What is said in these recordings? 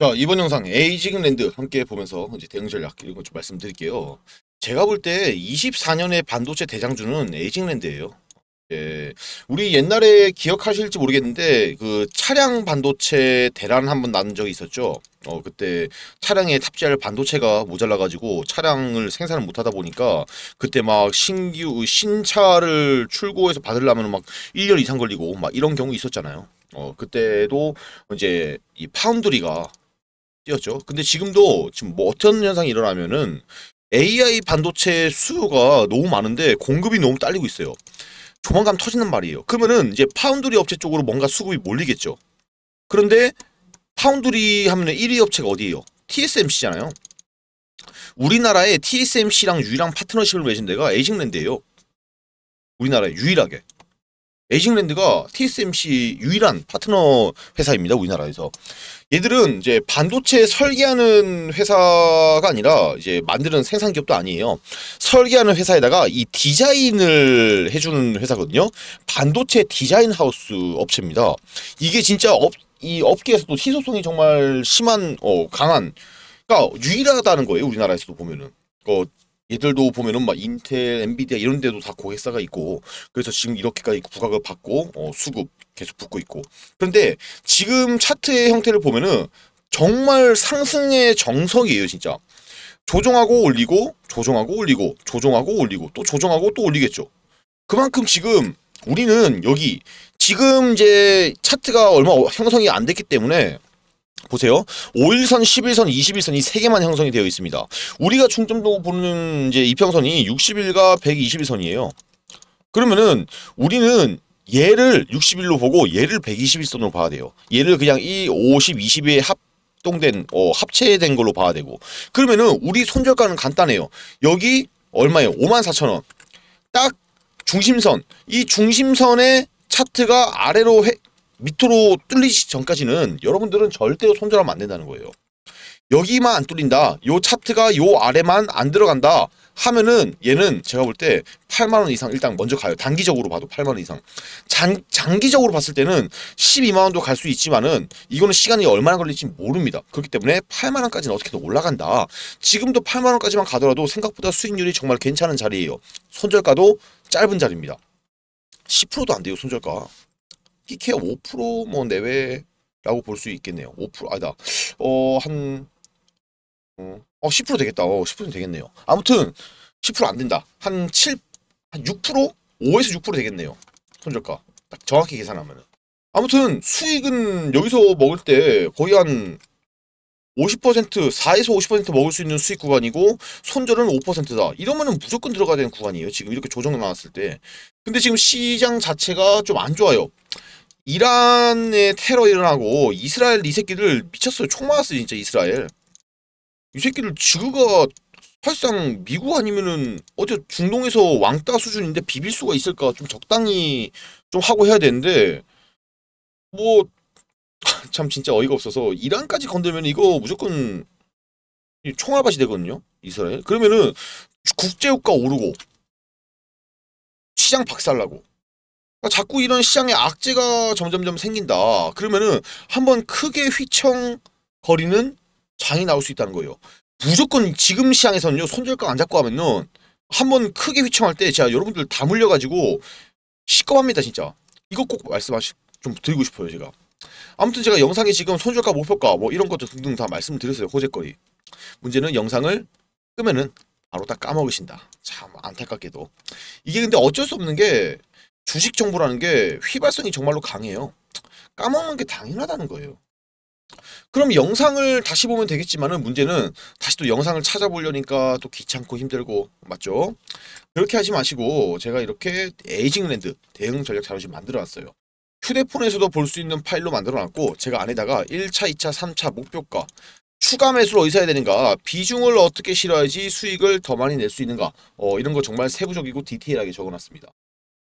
자 이번 영상 에이징 랜드 함께 보면서 이제 대응 전략 이런 것 좀 말씀드릴게요. 제가 볼 때 24년의 반도체 대장주는 에이징 랜드예요. 예, 우리 옛날에 기억하실지 모르겠는데 그 차량 반도체 대란 한번 난 적이 있었죠. 어 그때 차량에 탑재할 반도체가 모자라가지고 차량을 생산을 못하다 보니까 그때 막 신규 신차를 출고해서 받으려면 막 1년 이상 걸리고 막 이런 경우 있었잖아요. 어 그때도 이제 이 파운드리가 띄었죠. 근데 지금도 지금 뭐 어떤 현상이 일어나면은 AI 반도체 수요가 너무 많은데 공급이 너무 딸리고 있어요. 조만간 터지는 말이에요. 그러면은 이제 파운드리 업체 쪽으로 뭔가 수급이 몰리겠죠. 그런데 파운드리 하면 1위 업체가 어디예요? TSMC잖아요. 우리나라의 TSMC랑 유일한 파트너십을 맺은 데가 에이징랜드예요. 우리나라에 유일하게. 에이징랜드가 TSMC 유일한 파트너 회사입니다. 우리나라에서. 얘들은 이제 반도체 설계하는 회사가 아니라 이제 만드는 생산 기업도 아니에요. 설계하는 회사에다가 이 디자인을 해주는 회사거든요. 반도체 디자인 하우스 업체입니다. 이게 진짜 업, 이 업계에서도 희소성이 정말 심한, 어, 강한, 그러니까 유일하다는 거예요. 우리나라에서도 보면은. 어, 얘들도 보면은 막 인텔, 엔비디아 이런 데도 다 고객사가 있고 그래서 지금 이렇게까지 부각을 받고 어, 수급 계속 붙고 있고 그런데 지금 차트의 형태를 보면은 정말 상승의 정석이에요 진짜 조정하고 올리고 조정하고 올리고 조정하고 올리고 또 조정하고 또 올리겠죠 그만큼 지금 우리는 여기 지금 이제 차트가 얼마 어, 형성이 안 됐기 때문에 보세요. 5일선, 11선, 21선 이세 개만 형성이 되어 있습니다. 우리가 중점도 보는 이제 이평선이 60일과 121선이에요. 그러면은 우리는 얘를 60일로 보고 얘를 121선으로 봐야 돼요. 얘를 그냥 이 50, 2 0에합동된 어, 합체된 걸로 봐야 되고 그러면은 우리 손절가는 간단해요 여기 얼마예요 54,000원 딱 중심선 이 중심선의 차트가 아래로 해, 밑으로 뚫리기 전까지는 여러분들은 절대로 손절하면 안 된다는 거예요. 여기만 안 뚫린다. 요 차트가 요 아래만 안 들어간다. 하면은 얘는 제가 볼 때 8만원 이상 일단 먼저 가요. 단기적으로 봐도 8만원 이상. 장, 장기적으로 봤을 때는 12만원도 갈 수 있지만은 이거는 시간이 얼마나 걸릴지 모릅니다. 그렇기 때문에 8만원까지는 어떻게든 올라간다. 지금도 8만원까지만 가더라도 생각보다 수익률이 정말 괜찮은 자리예요. 손절가도 짧은 자리입니다. 10%도 안 돼요, 손절가. 끼케 5%뭐 내외라고 볼 수 있겠네요. 5% 아니다. 어, 한, 어, 10% 어, 되겠다. 어, 10% 되겠네요. 아무튼, 10%안 된다. 한 7, 한 6%? 5에서 6% 되겠네요. 손절가. 딱 정확히 계산하면은. 아무튼, 수익은 여기서 먹을 때 거의 한 50% 4에서 50% 먹을 수 있는 수익 구간이고 손절은 5%다. 이러면은 무조건 들어가야 되는 구간이에요. 지금 이렇게 조정 나왔을 때. 근데 지금 시장 자체가 좀 안 좋아요. 이란에 테러 일어나고 이스라엘 이 새끼들 미쳤어요. 총 맞았어요 진짜 이스라엘. 이 새끼들 지구가 사실상 미국 아니면은 어제 중동에서 왕따 수준인데 비빌 수가 있을까 좀 적당히 좀 하고 해야 되는데 뭐 참 진짜 어이가 없어서 이란까지 건들면 이거 무조건 총알밭이 되거든요 이스라엘 그러면은 국제유가 오르고 시장 박살나고 아, 자꾸 이런 시장의 악재가 점점점 생긴다. 그러면은 한번 크게 휘청거리는 장이 나올 수 있다는 거예요. 무조건 지금 시장에서는요 손절가 안 잡고 하면은 한번 크게 휘청할 때 제가 여러분들 다 물려가지고 시꺼합니다 진짜. 이거 꼭 말씀하시 좀 드리고 싶어요 제가. 아무튼 제가 영상에 지금 손절가 목표가 뭐 이런 것도 등등 다 말씀드렸어요 호재거리. 문제는 영상을 끄면은 바로 다 까먹으신다. 참 안타깝게도. 이게 근데 어쩔 수 없는 게 주식 정보라는 게 휘발성이 정말로 강해요. 까먹는 게 당연하다는 거예요. 그럼 영상을 다시 보면 되겠지만 문제는 다시 또 영상을 찾아보려니까 또 귀찮고 힘들고 맞죠? 그렇게 하지 마시고 제가 이렇게 에이징랜드 대응 전략 자료집 만들어놨어요. 휴대폰에서도 볼 수 있는 파일로 만들어놨고 제가 안에다가 1차, 2차, 3차 목표가 추가 매수를 어디서 해야 되는가 비중을 어떻게 실어야지 수익을 더 많이 낼 수 있는가 어, 이런 거 정말 세부적이고 디테일하게 적어놨습니다.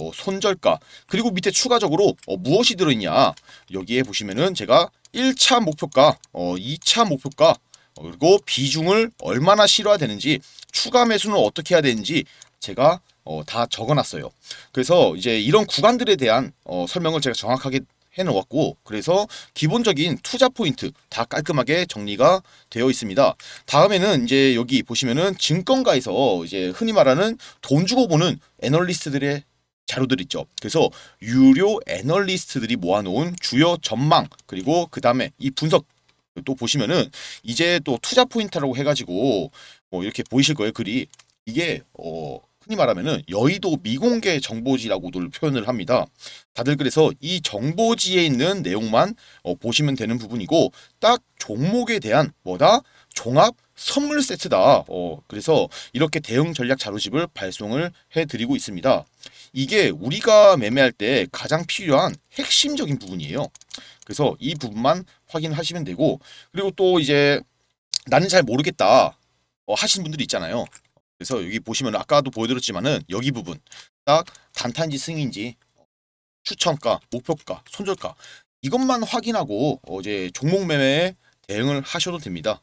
어, 손절가 그리고 밑에 추가적으로 어, 무엇이 들어있냐 여기에 보시면은 제가 1차 목표가 어, 2차 목표가 어, 그리고 비중을 얼마나 실어야 되는지 추가 매수는 어떻게 해야 되는지 제가 어, 다 적어놨어요 그래서 이제 이런 구간들에 대한 어, 설명을 제가 정확하게 해놓았고 그래서 기본적인 투자 포인트 다 깔끔하게 정리가 되어 있습니다. 다음에는 이제 여기 보시면은 증권가에서 이제 흔히 말하는 돈 주고 보는 애널리스트들의 자료들 있죠. 그래서 유료 애널리스트들이 모아놓은 주요 전망 그리고 그 다음에 이 분석 또 보시면은 이제 또 투자 포인트라고 해가지고 뭐 이렇게 보이실 거예요 글이 이게 어 흔히 말하면은 여의도 미공개 정보지라고들 표현을 합니다. 다들 그래서 이 정보지에 있는 내용만 어 보시면 되는 부분이고 딱 종목에 대한 뭐다 종합 선물 세트다. 어, 그래서 이렇게 대응 전략 자료집을 발송을 해드리고 있습니다. 이게 우리가 매매할 때 가장 필요한 핵심적인 부분이에요. 그래서 이 부분만 확인하시면 되고 그리고 또 이제 나는 잘 모르겠다 어, 하시는 분들이 있잖아요. 그래서 여기 보시면 아까도 보여드렸지만은 여기 부분 딱 단타인지 승인지 추천가, 목표가, 손절가 이것만 확인하고 어, 제 종목 매매에 대응을 하셔도 됩니다.